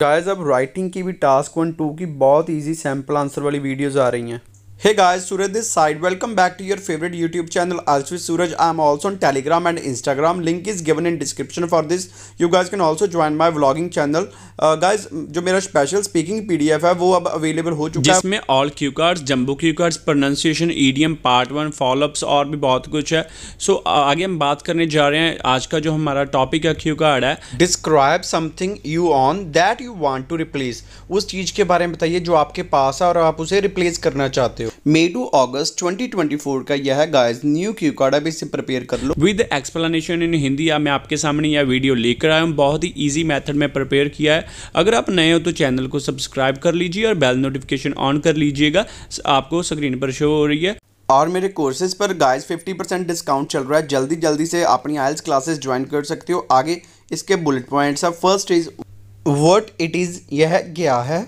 Guys अब writing की भी टास्क वन टू की बहुत इजी सैम्पल आंसर वाली वीडियोस आ रही हैं hey guys Suraj this side welcome back to your favourite YouTube channel अल्स Suraj I am also on Telegram and Instagram link is given in description for this you guys can also join my vlogging channel guys जो मेरा special speaking PDF है वो अब available हो चुका है जिसमें all cue cards jumbo cue cards pronunciation EDM part one followups और भी बहुत कुछ है सो so, आगे हम बात करने जा रहे हैं आज का जो हमारा टॉपिक है क्यू कार्ड है describe something you on that you want to replace उस चीज के बारे में बताइए जो आपके पास है और आप उसे रिप्लेस करना चाहते हो टू अगस्त 2024 का यह गाइस न्यू क्यू कार्ड अभी इसे प्रिपेयर कर लो विद एक्सप्लेनेशन इन हिंदी या मैं आपके सामने यह वीडियो लेकर आया हूँ बहुत ही ईजी मैथड में प्रिपेयर किया है अगर आप नए हो तो चैनल को सब्सक्राइब कर लीजिए और बेल नोटिफिकेशन ऑन कर लीजिएगा आपको स्क्रीन पर शो हो रही है और मेरे कोर्सेज पर गाइस 50 परसेंट डिस्काउंट चल रहा है जल्दी जल्दी से अपनी आयल्स क्लासेस ज्वाइन कर सकते हो आगे इसके bullet points first is what it is यह क्या है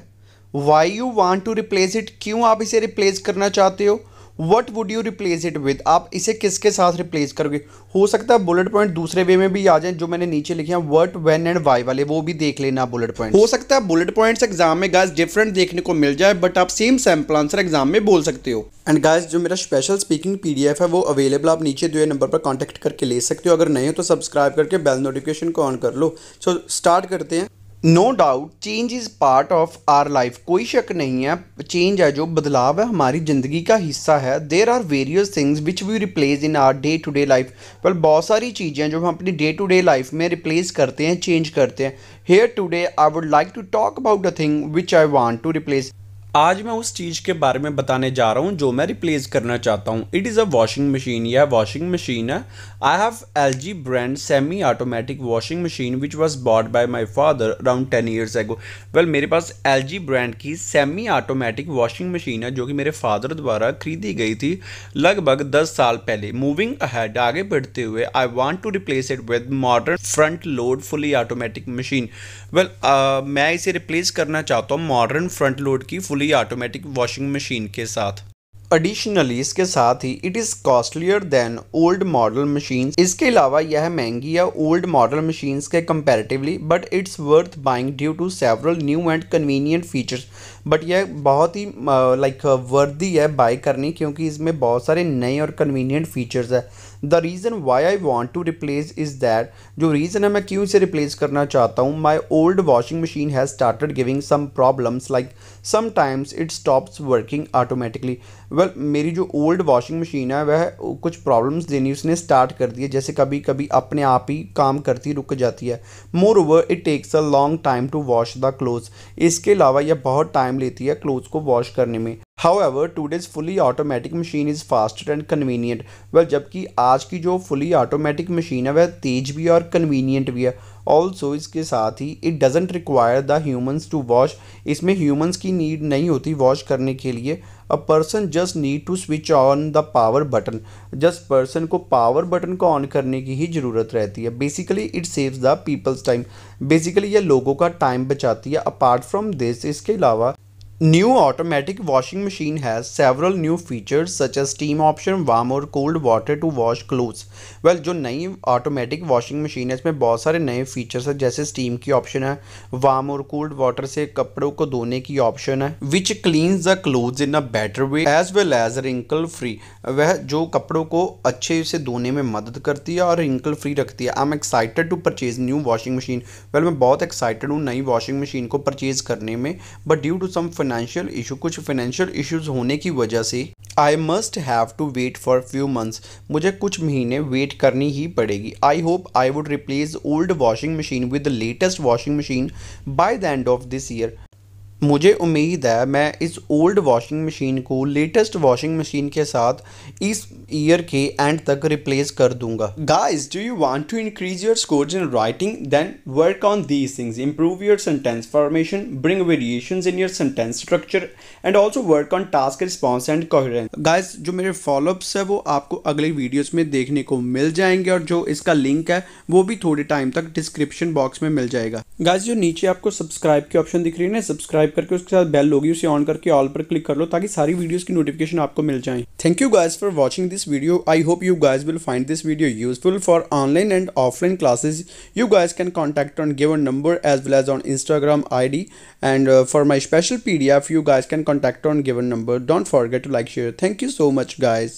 why you want to replace it क्यों आप इसे रिप्लेस करना चाहते हो what would you replace it with आप इसे किसके साथ रिप्लेस करोगे हो सकता है बुलेट पॉइंट दूसरे वे में भी आ जाए जो मैंने नीचे लिखे हैं वट वेन एंड वाई वाले वो भी देख लेना बुलेट पॉइंट हो सकता है बुलेट पॉइंट्स एग्जाम में गाइस डिफरेंट देखने को मिल जाए बट आप सेम सैम्पल आंसर एग्जाम में बोल सकते हो एंड गायस जो मेरा special speaking P D F है वो अवेलेबल आप नीचे दिए नंबर पर कॉन्टैक्ट करके ले सकते हो अगर नहीं हो तो सब्सक्राइब करके बेल नोटिफिकेशन को ऑन कर लो सो so, स्टार्ट करते हैं no doubt change is part of our life कोई शक नहीं है चेंज है जो बदलाव है हमारी ज़िंदगी का हिस्सा है there are various things which we replace in our day to day life पर बहुत सारी चीज़ें जो हम अपनी डे टू डे लाइफ में रिप्लेस करते हैं चेंज करते हैं here today I would like to talk about a thing which I want to replace आज मैं उस चीज़ के बारे में बताने जा रहा हूँ जो मैं रिप्लेस करना चाहता हूँ it is a washing machine यह वॉशिंग मशीन है I have L G brand semi automatic washing machine which was bought by my father around ten years ago well मेरे पास एल जी ब्रांड की semi automatic washing machine है जो कि मेरे father द्वारा खरीदी गई थी लगभग दस साल पहले मूविंग अहेड आगे बढ़ते हुए I want to replace it with modern front load fully automatic machine well मैं इसे रिप्लेस करना चाहता हूँ मॉडर्न फ्रंट लोड की फुली भी ऑटोमेटिक वॉशिंग मशीन के साथ एडिशनली इसके साथ ही it is costlier than old model machine इसके अलावा यह महंगी है ओल्ड मॉडल मशीन्स के comparatively but it's worth buying due to several new and convenient features but यह बहुत ही लाइक वर्दी है बाय करनी क्योंकि इसमें बहुत सारे नए और कन्वीनियंट फीचर्स है the reason why I want to replace is that जो रीज़न है मैं क्यों इसे रिप्लेस करना चाहता हूँ my old washing machine has started giving some problems like sometimes it stops working automatically well मेरी जो ओल्ड वॉशिंग मशीन है वह कुछ प्रॉब्लम्स देनी उसने स्टार्ट कर दी है जैसे कभी कभी अपने आप ही काम करती रुक जाती है moreover it takes a long time to wash the clothes इसके अलावा यह बहुत टाइम टाइम लेती है क्लोथ्स को वॉश करने में how however today's fully automatic machine is faster and convenient well जबकि आज की जो फुली ऑटोमेटिक मशीन है वह तेज भी है और कन्वीनियंट भी है ऑल्सो इसके साथ ही it doesn't require the humans to wash इसमें ह्यूमन्स की नीड नहीं होती वॉश करने के लिए a person just need to switch on the power button just person को पावर बटन को ऑन करने की ही ज़रूरत रहती है basically it saves the people's time basically यह लोगों का टाइम बचाती है अपार्ट फ्रॉम दिस इसके अलावा New automatic washing machine has several new features such as steam option, warm और cold water to wash clothes. Well जो नई automatic washing machine है इसमें बहुत सारे नए features हैं जैसे steam की option है warm और cold water से कपड़ों को धोने की option है which cleans the clothes in a better way as well as wrinkle free. वह जो कपड़ों को अच्छे से धोने में मदद करती है और wrinkle free रखती है I am excited to purchase new washing machine well मैं बहुत एक्साइटेड हूँ नई वॉशिंग मशीन को परचेज करने में but due to some financial issue कुछ फाइनेंशियल इश्यूज होने की वजह से I must have to wait for few months मुझे कुछ महीने वेट करनी ही पड़ेगी I hope I would replace old washing machine with the latest washing machine by the end of this year मुझे उम्मीद है मैं इस ओल्ड वॉशिंग मशीन को लेटेस्ट वॉशिंग मशीन के साथ इस ईयर के एंड तक रिप्लेस कर दूंगा guys do you want to increase your scores in writing then work on these things improve your sentence formation bring variation in your sentence structure and also work on task response and coherence guys जो मेरे follow-ups है वो आपको अगले videos में देखने को मिल जाएंगे और जो इसका लिंक है वो भी थोड़े टाइम तक डिस्क्रिप्शन बॉक्स में मिल जाएगा गाइज जो नीचे आपको सब्सक्राइब के ऑप्शन दिख रही है ना सब्सक्राइब सब्सक्राइब करके उसके साथ बेल होगी उसे ऑन करके ऑल पर क्लिक कर लो ताकि सारी वीडियोस की नोटिफिकेशन आपको मिल जाए thank you guys for watching this video I hope you guys will find this video useful for online and offline classes you guys can contact on given number as well as on Instagram I D and for my special P D F you guys can contact on given number don't forget to like share thank you so much guys